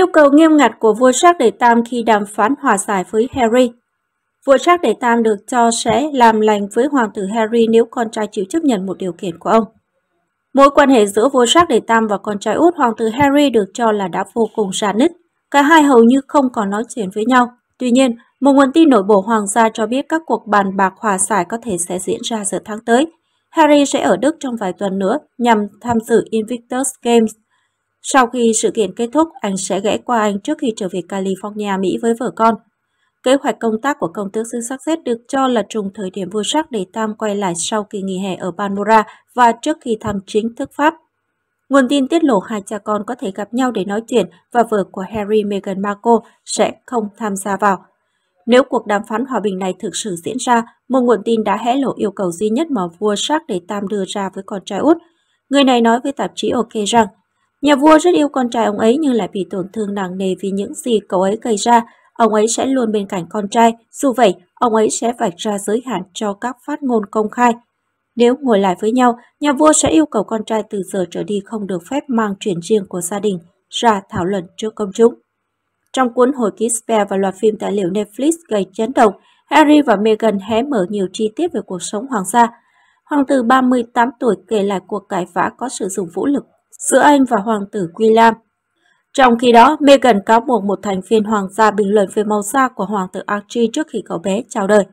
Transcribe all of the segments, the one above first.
yêu cầu nghiêm ngặt của vua Charles Đệ Tam khi đàm phán hòa giải với Harry. Vua Charles Đệ Tam được cho sẽ làm lành với hoàng tử Harry nếu con trai chịu chấp nhận một điều kiện của ông. Mối quan hệ giữa vua Charles Đệ Tam và con trai út hoàng tử Harry được cho là đã vô cùng rạn nứt. Cả hai hầu như không còn nói chuyện với nhau. Tuy nhiên, một nguồn tin nội bộ hoàng gia cho biết các cuộc bàn bạc hòa giải có thể sẽ diễn ra giữa tháng tới. Harry sẽ ở Đức trong vài tuần nữa nhằm tham dự Invictus Games – sau khi sự kiện kết thúc, anh sẽ ghé qua anh trước khi trở về California, Mỹ với vợ con. Kế hoạch công tác của công tước xứ Sussex được cho là trùng thời điểm vua sắc để Tam quay lại sau kỳ nghỉ hè ở Palmora và trước khi thăm chính thức Pháp. Nguồn tin tiết lộ hai cha con có thể gặp nhau để nói chuyện và vợ của Harry Meghan Markle sẽ không tham gia vào. Nếu cuộc đàm phán hòa bình này thực sự diễn ra, một nguồn tin đã hé lộ yêu cầu duy nhất mà vua Charles để Tam đưa ra với con trai út. Người này nói với tạp chí OK rằng Nhà vua rất yêu con trai ông ấy nhưng lại bị tổn thương nặng nề vì những gì cậu ấy gây ra. Ông ấy sẽ luôn bên cạnh con trai, dù vậy, ông ấy sẽ vạch ra giới hạn cho các phát ngôn công khai. Nếu ngồi lại với nhau, nhà vua sẽ yêu cầu con trai từ giờ trở đi không được phép mang chuyện riêng của gia đình ra thảo luận trước công chúng. Trong cuốn hồi ký Spare và loạt phim tài liệu Netflix gây chấn động, Harry và Meghan hé mở nhiều chi tiết về cuộc sống hoàng gia. Hoàng tử 38 tuổi kể lại cuộc cải vã có sử dụng vũ lực giữa anh và hoàng tử William. Trong khi đó, Meghan cáo buộc một thành viên hoàng gia bình luận về màu da của hoàng tử Archie trước khi cậu bé chào đời.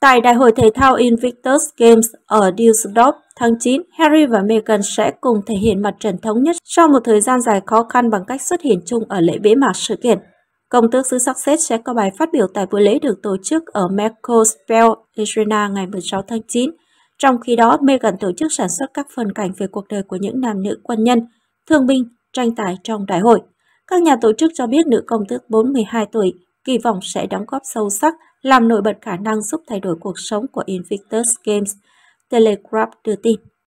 Tại Đại hội Thể thao Invictus Games ở Düsseldorf tháng 9, Harry và Meghan sẽ cùng thể hiện mặt trận thống nhất sau một thời gian dài khó khăn bằng cách xuất hiện chung ở lễ bế mạc sự kiện. Công tước xứ Sussex sẽ có bài phát biểu tại buổi lễ được tổ chức ở Mercospel Arena ngày 16 tháng 9 trong khi đó, Megan tổ chức sản xuất các phần cảnh về cuộc đời của những nam nữ quân nhân, thương binh, tranh tài trong đại hội. Các nhà tổ chức cho biết nữ công tước 42 tuổi kỳ vọng sẽ đóng góp sâu sắc làm nổi bật khả năng giúp thay đổi cuộc sống của Invictus Games. Telegraph đưa tin.